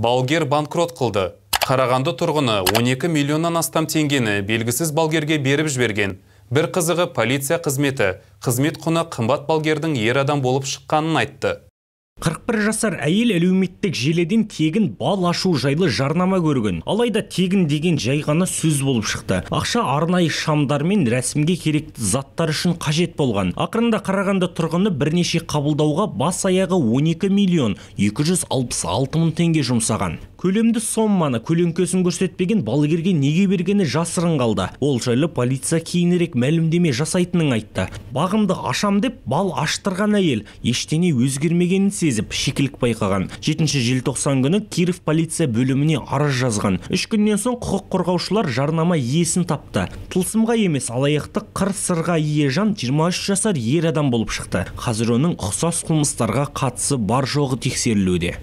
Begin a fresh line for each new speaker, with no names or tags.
балгер банкрот қылды қарағанды тұрғыны 12 миллионнан астам теңгені белгісіз балгерге беріп жіберген бір қызығы полиция қызметі қызмет құны қымбат балгердің ер адам болып шыққанын айтты
41 жасар әйел әлеуметтік желеден тегін бал ашу жайлы жарнама көрген алайда тегін деген жай сөз болып шықты ақша арнайы шамдар мен рәсімге керекті заттар үшін қажет болған ақырында қарағанды тұрғыны бірнеше қабылдауға бас аяғы 12 миллион 266 мың теңге жұмсаған көлемді сомманы көлеңкесін көрсетпеген балгерге неге бергені жасырын қалды ол жайлы полиция кейінірек мәлімдеме жасайтынын айтты бағымды ашам деп бал аштырған әйел ештеңе өзгермегенін сезіп шикілік байқаған жетінші желтоқсан күні киров полиция бөліміне арыз жазған үш күннен соң құқық қорғаушылар жарнама иесін тапты тылсымға емес алаяқтық қыр сырға ие жан 23 жасар ер адам болып шықты қазір оның ұқсас қылмыстарға қатысы бар жоғы тексерілуде